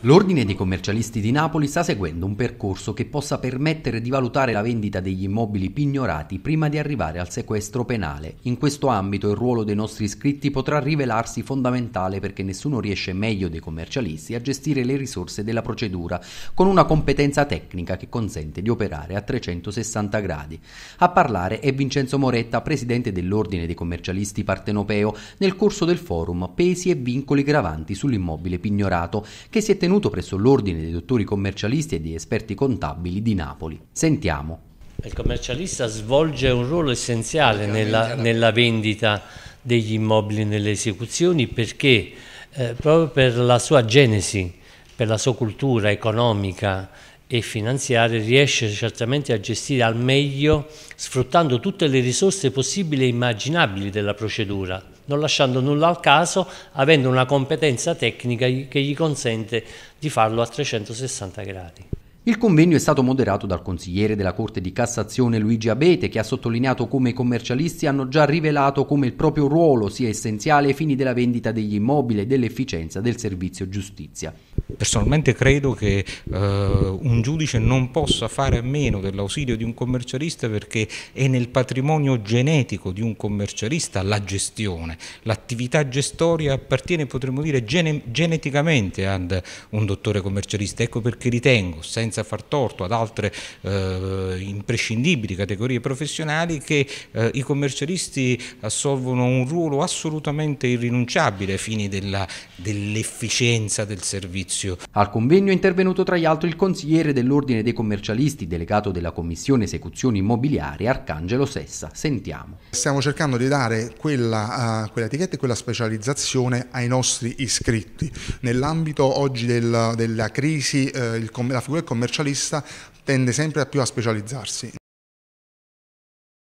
L'Ordine dei commercialisti di Napoli sta seguendo un percorso che possa permettere di valutare la vendita degli immobili pignorati prima di arrivare al sequestro penale. In questo ambito il ruolo dei nostri iscritti potrà rivelarsi fondamentale perché nessuno riesce meglio dei commercialisti a gestire le risorse della procedura con una competenza tecnica che consente di operare a 360 gradi. A parlare è Vincenzo Moretta, presidente dell'Ordine dei commercialisti partenopeo, nel corso del forum Pesi e vincoli gravanti sull'immobile Nobile Pignorato che si è tenuto presso l'Ordine dei dottori commercialisti e di esperti contabili di Napoli. Sentiamo. Il commercialista svolge un ruolo essenziale nella, nella vendita degli immobili nelle esecuzioni perché eh, proprio per la sua genesi, per la sua cultura economica e finanziaria riesce certamente a gestire al meglio sfruttando tutte le risorse possibili e immaginabili della procedura non lasciando nulla al caso, avendo una competenza tecnica che gli consente di farlo a 360 gradi. Il convegno è stato moderato dal consigliere della Corte di Cassazione Luigi Abete che ha sottolineato come i commercialisti hanno già rivelato come il proprio ruolo sia essenziale ai fini della vendita degli immobili e dell'efficienza del servizio giustizia. Personalmente credo che eh, un giudice non possa fare a meno dell'ausilio di un commercialista perché è nel patrimonio genetico di un commercialista la gestione, l'attività gestoria appartiene potremmo dire gene- geneticamente ad un dottore commercialista, ecco perché ritengo senza senza far torto ad altre eh, imprescindibili categorie professionali che eh, i commercialisti assolvono un ruolo assolutamente irrinunciabile ai fini dell'efficienza dell del servizio. Al convegno è intervenuto tra gli altri il consigliere dell'Ordine dei commercialisti, delegato della Commissione Esecuzioni Immobiliari, Arcangelo Sessa. Sentiamo. Stiamo cercando di dare quella, uh, quella etichetta e quella specializzazione ai nostri iscritti. Nell'ambito oggi del, della crisi, uh, il, la figura del commercialista commercialista tende sempre a più a specializzarsi.